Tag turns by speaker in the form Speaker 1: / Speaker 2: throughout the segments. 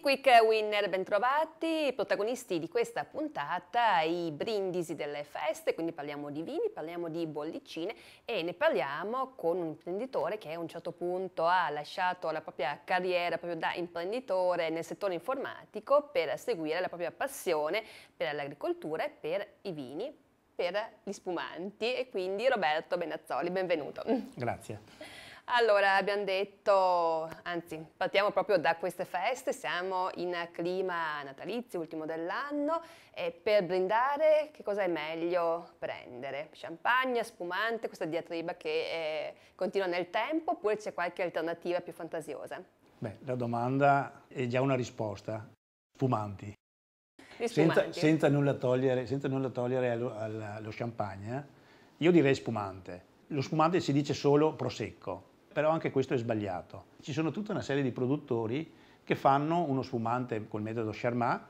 Speaker 1: Di Quick Winner, bentrovati, protagonisti di questa puntata, i brindisi delle feste, quindi parliamo di vini, parliamo di bollicine e ne parliamo con un imprenditore che a un certo punto ha lasciato la propria carriera proprio da imprenditore nel settore informatico per seguire la propria passione per l'agricoltura e per i vini, per gli spumanti e quindi Roberto Benazzoli, benvenuto.
Speaker 2: Grazie.
Speaker 1: Allora, abbiamo detto, anzi, partiamo proprio da queste feste, siamo in clima natalizio, ultimo dell'anno, e per brindare che cosa è meglio prendere? Champagne, spumante, questa diatriba che eh, continua nel tempo, oppure c'è qualche alternativa più fantasiosa?
Speaker 2: Beh, la domanda è già una risposta. Spumanti. Senza, senza, nulla togliere, senza nulla togliere allo, allo champagne, io direi spumante. Lo spumante si dice solo prosecco, però anche questo è sbagliato. Ci sono tutta una serie di produttori che fanno uno sfumante col metodo Charmat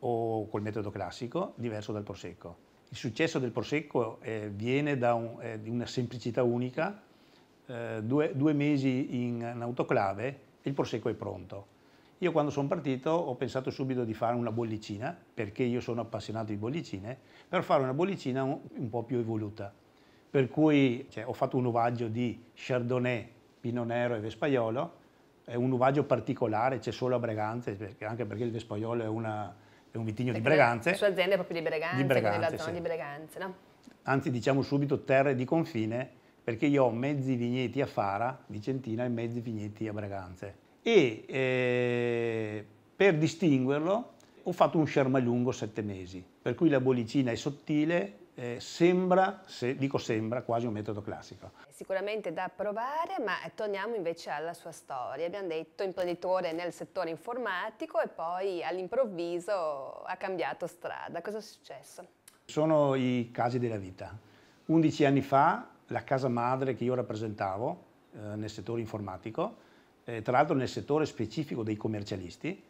Speaker 2: o col metodo classico, diverso dal Prosecco. Il successo del Prosecco eh, viene da un, eh, una semplicità unica, eh, due, due, mesi in, in autoclave e il Prosecco è pronto. Io quando sono partito ho pensato subito di fare una bollicina, perché io sono appassionato di bollicine, per fare una bollicina un, un po' più evoluta. Per cui cioè, ho fatto un ovaggio di Chardonnay Pino Nero e Vespaiolo, è un uvaggio particolare, c'è solo a Breganze, perché, anche perché il Vespaiolo è, una, è un vitigno perché di Breganze. La sua
Speaker 1: azienda è proprio di Breganze, di Breganze nella zona sì. di Breganze, no?
Speaker 2: Anzi, diciamo subito terre di confine, perché io ho mezzi vigneti a Fara, Vicentina, e mezzi vigneti a Breganze. E eh, per distinguerlo ho fatto un scermaglungo sette mesi, per cui la bollicina è sottile, eh, sembra, se, dico sembra, quasi un metodo classico.
Speaker 1: Sicuramente da provare, ma torniamo invece alla sua storia. Abbiamo detto imprenditore nel settore informatico e poi all'improvviso ha cambiato strada. Cosa è successo?
Speaker 2: Sono i casi della vita. 11 anni fa la casa madre che io rappresentavo eh, nel settore informatico, eh, tra l'altro nel settore specifico dei commercialisti,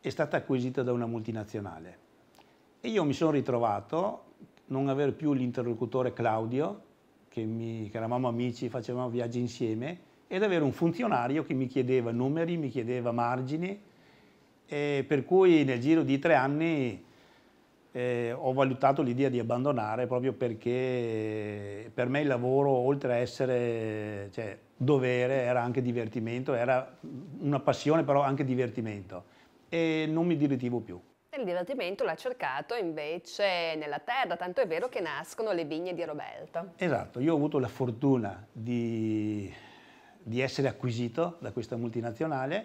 Speaker 2: è stata acquisita da una multinazionale. E io mi sono ritrovato non avere più l'interlocutore Claudio, che, mi, che eravamo amici, facevamo viaggi insieme, ed avere un funzionario che mi chiedeva numeri, mi chiedeva margini, per cui nel giro di tre anni eh, ho valutato l'idea di abbandonare proprio perché per me il lavoro, oltre a essere cioè, dovere, era anche divertimento, era una passione però anche divertimento e non mi direttivo più
Speaker 1: il divertimento l'ha cercato invece nella terra, tanto è vero che nascono le vigne di Roberto.
Speaker 2: Esatto, io ho avuto la fortuna di, di essere acquisito da questa multinazionale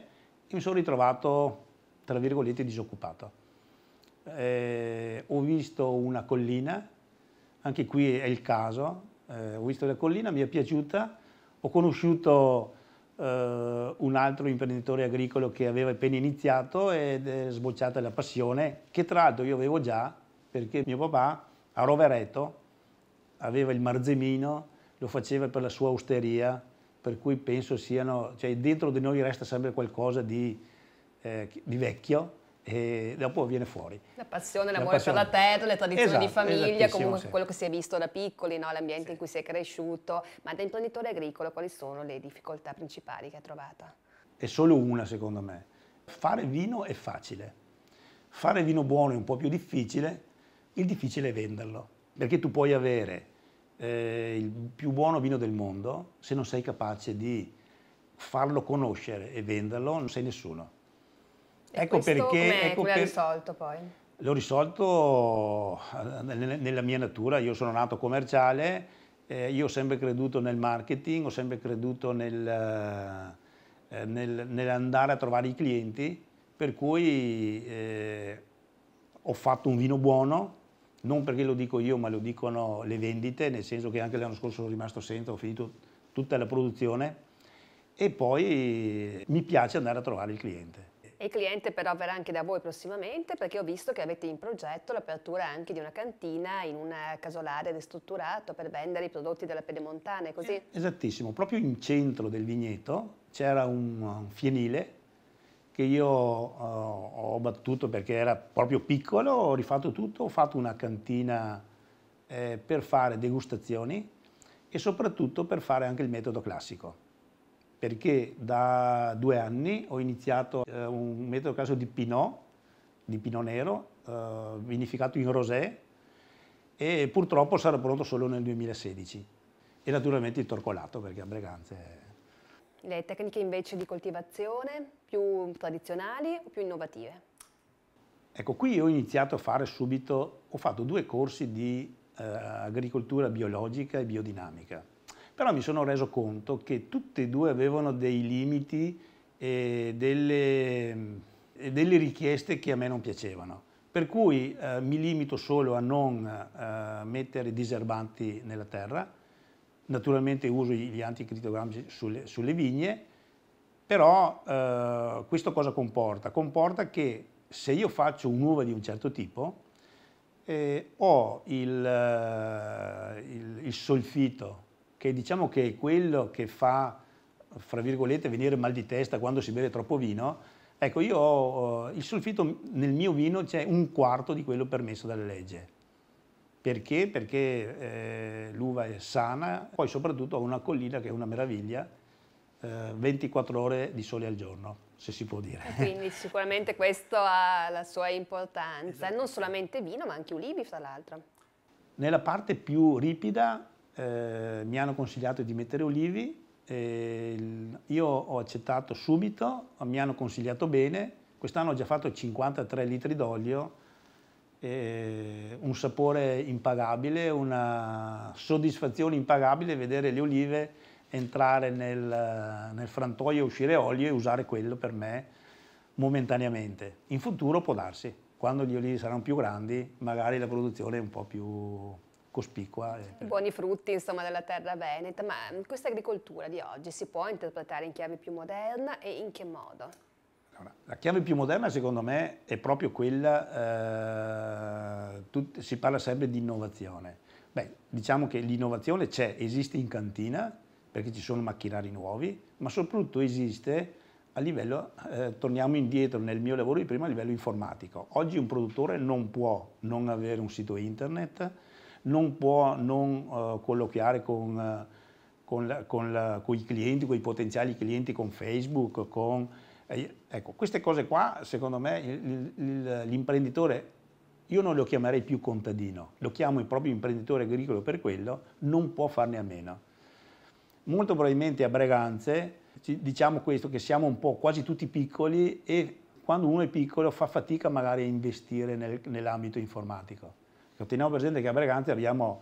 Speaker 2: e mi sono ritrovato, tra virgolette, disoccupato. Eh, ho visto una collina, anche qui è il caso, eh, ho visto la collina, mi è piaciuta, ho conosciuto Uh, un altro imprenditore agricolo che aveva appena iniziato ed è sbocciata la passione, che tra l'altro io avevo già, perché mio papà a Rovereto aveva il marzemino, lo faceva per la sua osteria, per cui penso siano, cioè dentro di noi resta sempre qualcosa di, eh, di vecchio, e dopo viene fuori.
Speaker 1: La passione, l'amore la per la terra, le tradizioni esatto, di famiglia, comunque sì. quello che si è visto da piccoli, no? l'ambiente sì. in cui si è cresciuto. Ma da imprenditore agricolo quali sono le difficoltà principali che ha trovato?
Speaker 2: È solo una secondo me. Fare vino è facile, fare vino buono è un po' più difficile, il difficile è venderlo, perché tu puoi avere eh, il più buono vino del mondo, se non sei capace di farlo conoscere e venderlo non sei nessuno ecco perché... Come ecco come per...
Speaker 1: risolto poi?
Speaker 2: L'ho risolto eh, nella mia natura, io sono nato commerciale, eh, io ho sempre creduto nel marketing, ho sempre creduto nel, eh, eh, nel, nell'andare a trovare i clienti, per cui eh, ho fatto un vino buono, non perché lo dico io ma lo dicono le vendite, nel senso che anche l'anno scorso sono rimasto senza, ho finito tutta la produzione e poi eh, mi piace andare a trovare il cliente.
Speaker 1: E il cliente però verrà anche da voi prossimamente perché ho visto che avete in progetto l'apertura anche di una cantina in un eh, casolare ristrutturato per vendere i prodotti della Pedemontana, è così?
Speaker 2: Esattissimo, proprio in centro del vigneto c'era un fienile che io uh, ho battuto perché era proprio piccolo, ho rifatto tutto, ho fatto una cantina eh, per fare degustazioni e soprattutto per fare anche il metodo classico perché da due anni ho iniziato eh, un metodo caso di Pinot, di Pinot Nero, eh, vinificato in rosé e purtroppo sarà pronto solo nel 2016 e naturalmente il torcolato perché a Breganze... È...
Speaker 1: Le tecniche invece di coltivazione più tradizionali o più innovative?
Speaker 2: Ecco, qui ho iniziato a fare subito, ho fatto due corsi di eh, agricoltura biologica e biodinamica però mi sono reso conto che tutte e due avevano dei limiti e delle, e delle richieste che a me non piacevano. Per cui eh, mi limito solo a non eh, mettere diserbanti nella terra, naturalmente uso gli anticritogrammi sulle, sulle vigne, però eh, questo cosa comporta? Comporta che se io faccio un'uva di un certo tipo, eh, ho il, eh, il, il solfito che diciamo che è quello che fa, fra virgolette, venire mal di testa quando si beve troppo vino, ecco, io ho, eh, il solfito nel mio vino c'è un quarto di quello permesso dalla legge. Perché? Perché eh, l'uva è sana, poi soprattutto ho una collina che è una meraviglia, eh, 24 ore di sole al giorno se si può dire.
Speaker 1: Quindi sicuramente questo ha la sua importanza, esatto. non solamente vino ma anche ulivi fra l'altro.
Speaker 2: Nella parte più ripida eh, mi hanno consigliato di mettere Olivi, io ho accettato subito, mi hanno consigliato bene, quest'anno ho già fatto 53 litri d'olio, eh, un sapore impagabile, una soddisfazione impagabile vedere le olive entrare nel, nel frantoio, uscire olio e usare quello per me momentaneamente. In futuro può darsi, quando gli olivi saranno più grandi, magari la produzione è un po' più cospicua. Eh,
Speaker 1: Buoni frutti insomma, della terra veneta, ma mm, questa agricoltura di oggi si può interpretare in chiave più moderna e in che modo?
Speaker 2: la chiave più moderna secondo me è proprio quella, eh, tut, si parla sempre di innovazione. Beh, diciamo che l'innovazione c'è, esiste in cantina perché ci sono macchinari nuovi, ma soprattutto esiste a livello, eh, torniamo indietro nel mio lavoro di prima, a livello informatico. Oggi un produttore non può non avere un sito internet, non può non eh, colloquiare con, eh, con, la, con, la, con, i clienti, con i potenziali clienti, con Facebook, con... Eh, ecco, queste cose qua, secondo me, l'imprenditore, io non lo chiamerei più contadino, lo chiamo il proprio imprenditore agricolo per quello, non può farne a meno. Molto probabilmente a Breganze diciamo questo, che siamo un po' quasi tutti piccoli e quando uno è piccolo fa fatica magari a investire nel, nell'ambito informatico. Teniamo presente che a Breganze abbiamo,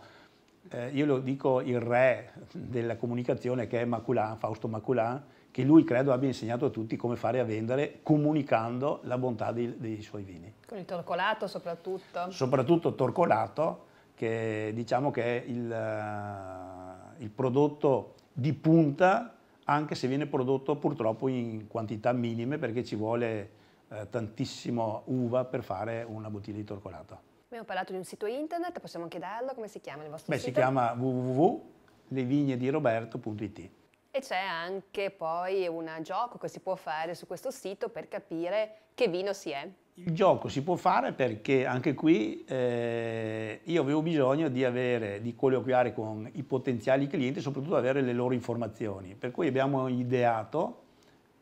Speaker 2: eh, io lo dico, il re della comunicazione che è Maculan, Fausto Maculan, che lui credo abbia insegnato a tutti come fare a vendere comunicando la bontà di, dei suoi vini.
Speaker 1: Con il torcolato soprattutto?
Speaker 2: Soprattutto torcolato, che diciamo che è il, eh, il prodotto di punta, anche se viene prodotto purtroppo in quantità minime perché ci vuole eh, tantissimo uva per fare una bottiglia di torcolato.
Speaker 1: Abbiamo parlato di un sito internet, possiamo anche darlo, come si chiama il vostro Beh, sito? si chiama
Speaker 2: www.levignediroberto.it
Speaker 1: e c'è anche poi un gioco che si può fare su questo sito per capire che vino si è.
Speaker 2: Il gioco si può fare perché anche qui eh, io avevo bisogno di, avere, di colloquiare con i potenziali clienti e soprattutto avere le loro informazioni. Per cui abbiamo ideato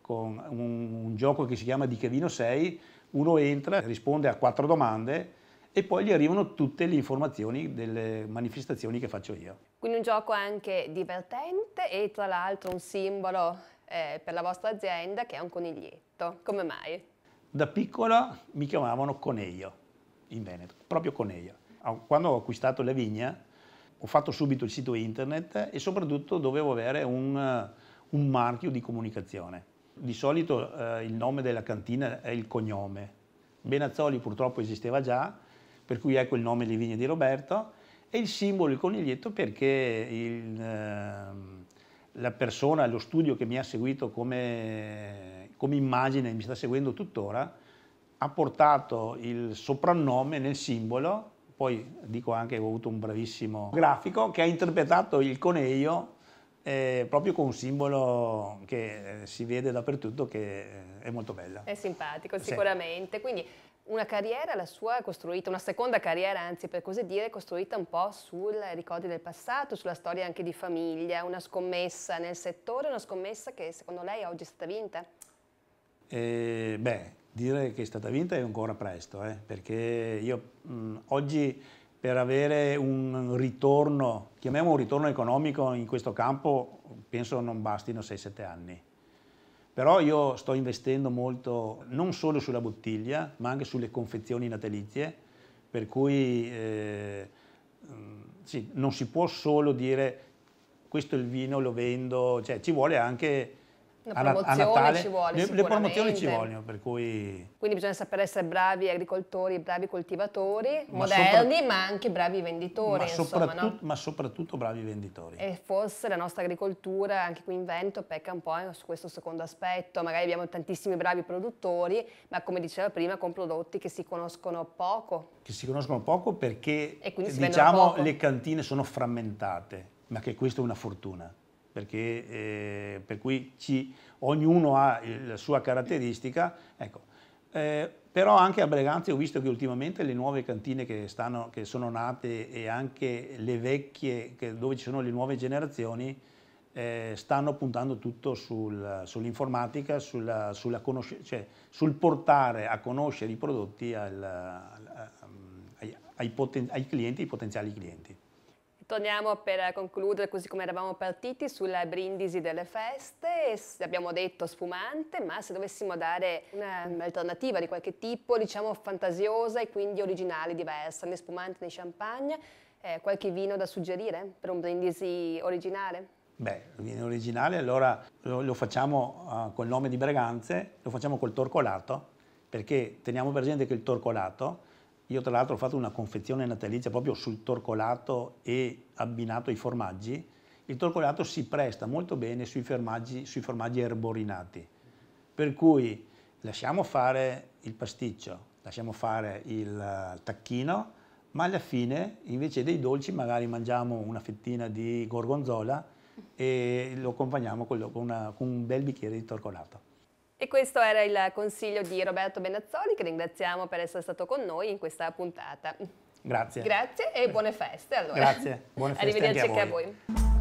Speaker 2: con un, un gioco che si chiama Di che vino sei, uno entra, risponde a quattro domande e poi gli arrivano tutte le informazioni delle manifestazioni che faccio io.
Speaker 1: Quindi un gioco anche divertente e tra l'altro un simbolo eh, per la vostra azienda che è un coniglietto. Come mai?
Speaker 2: Da piccola mi chiamavano Coneio in Veneto, proprio Coneio. Ah, quando ho acquistato la vigna ho fatto subito il sito internet e soprattutto dovevo avere un, un marchio di comunicazione. Di solito eh, il nome della cantina è il cognome. Benazzoli purtroppo esisteva già, per cui ecco il nome Le Vigne di Roberto, e il simbolo, il coniglietto, perché il, ehm, la persona, lo studio che mi ha seguito come, come immagine, mi sta seguendo tuttora, ha portato il soprannome nel simbolo, poi dico anche che ho avuto un bravissimo grafico che ha interpretato il coneio eh, proprio con un simbolo che eh, si vede dappertutto che eh, è molto bello.
Speaker 1: È simpatico sicuramente, sì. quindi una carriera, la sua è costruita, una seconda carriera anzi per così dire, costruita un po' sui ricordi del passato, sulla storia anche di famiglia, una scommessa nel settore, una scommessa che secondo lei oggi è stata vinta?
Speaker 2: Eh, beh, dire che è stata vinta è ancora presto, eh, perché io mh, oggi per avere un ritorno, chiamiamo un ritorno economico in questo campo, penso non bastino 6-7 anni però io sto investendo molto non solo sulla bottiglia, ma anche sulle confezioni natalizie, per cui eh, mm, sì, non si può solo dire questo è il vino, lo vendo, cioè ci vuole anche
Speaker 1: a, a Natale. Ci vuole, le, le promozioni ci vogliono,
Speaker 2: per cui...
Speaker 1: Quindi bisogna sapere essere bravi agricoltori, bravi coltivatori, ma moderni, sopra... ma anche bravi venditori. Ma, insomma, soprattutto, no?
Speaker 2: ma, soprattutto, bravi venditori.
Speaker 1: E forse la nostra agricoltura, anche qui in Vento, pecca un po' su questo secondo aspetto. Magari abbiamo tantissimi bravi produttori, ma come diceva prima, con prodotti che si conoscono poco.
Speaker 2: Che si conoscono poco perché, diciamo, poco. le cantine sono frammentate, ma che questa è una fortuna perché, eh, per cui ci, ognuno ha la sua caratteristica. Ecco. Eh, però anche a Breganzi ho visto che ultimamente le nuove cantine che, stanno, che sono nate e anche le vecchie, che, dove ci sono le nuove generazioni, eh, stanno puntando tutto sul, sull'informatica, sulla, sulla cioè, sul portare a conoscere i prodotti al, al, ai, ai, ai, clienti, ai potenziali clienti.
Speaker 1: Torniamo per concludere così come eravamo partiti sulla brindisi delle feste, abbiamo detto sfumante, ma se dovessimo dare un'alternativa di qualche tipo, diciamo fantasiosa e quindi originale, diversa, né sfumante né champagne, eh, qualche vino da suggerire per un brindisi originale?
Speaker 2: Beh, il vino originale allora lo, lo facciamo uh, col nome di Breganze, lo facciamo col torcolato, perché teniamo presente che il torcolato io tra l'altro ho fatto una confezione natalizia proprio sul torcolato e abbinato ai formaggi. Il torcolato si presta molto bene sui formaggi, sui formaggi erborinati, per cui lasciamo fare il pasticcio, lasciamo fare il eh, tacchino, ma alla fine invece dei dolci magari mangiamo una fettina di gorgonzola e lo accompagniamo con, una, con un bel bicchiere di torcolato.
Speaker 1: E questo era il consiglio di Roberto Benazzoli, che ringraziamo per essere stato con noi in questa puntata.
Speaker 2: Grazie. Grazie
Speaker 1: e buone feste allora. Grazie, buone feste Arrivederci anche a voi. Anche a voi.